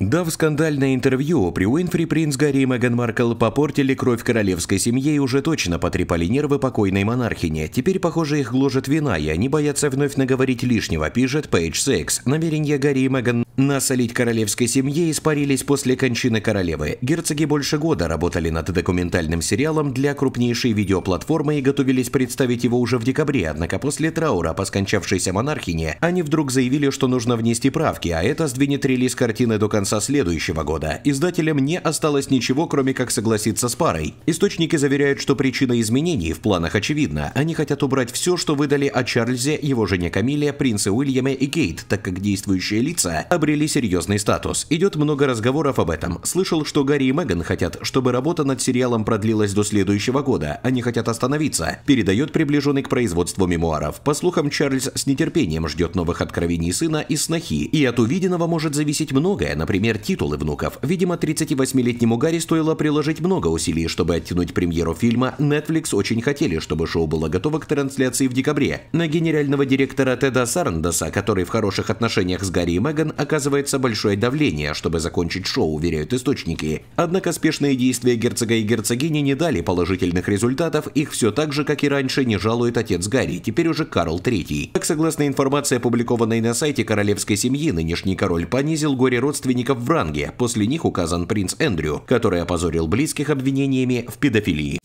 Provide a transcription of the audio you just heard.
Дав скандальное интервью, при Уинфри принц Гарри и Меган Маркл попортили кровь королевской семье и уже точно потрепали нервы покойной монархине. Теперь, похоже, их гложет вина, и они боятся вновь наговорить лишнего, пишет Page 6. Намерение Гарри и Меган Насолить королевской семье испарились после кончины королевы. Герцоги больше года работали над документальным сериалом для крупнейшей видеоплатформы и готовились представить его уже в декабре, однако после траура по скончавшейся монархине они вдруг заявили, что нужно внести правки, а это сдвинет релиз картины до конца следующего года. Издателям не осталось ничего, кроме как согласиться с парой. Источники заверяют, что причина изменений в планах очевидна. Они хотят убрать все, что выдали о Чарльзе, его жене Камиле, принце Уильяме и Кейт, так как действующие лица обрели серьезный статус. Идет много разговоров об этом. Слышал, что Гарри и Меган хотят, чтобы работа над сериалом продлилась до следующего года. Они хотят остановиться. Передает приближенный к производству мемуаров. По слухам, Чарльз с нетерпением ждет новых откровений сына и снохи. И от увиденного может зависеть многое, например, титулы внуков. Видимо, 38-летнему Гарри стоило приложить много усилий, чтобы оттянуть премьеру фильма. Netflix очень хотели, чтобы шоу было готово к трансляции в декабре. На генерального директора Теда Сарандаса, который в хороших отношениях с Гарри и Меган, оказался оказывается большое давление, чтобы закончить шоу, уверяют источники. Однако спешные действия герцога и герцогини не дали положительных результатов, их все так же, как и раньше, не жалует отец Гарри, теперь уже Карл III. Как согласно информации, опубликованной на сайте королевской семьи, нынешний король понизил горе родственников в ранге, после них указан принц Эндрю, который опозорил близких обвинениями в педофилии.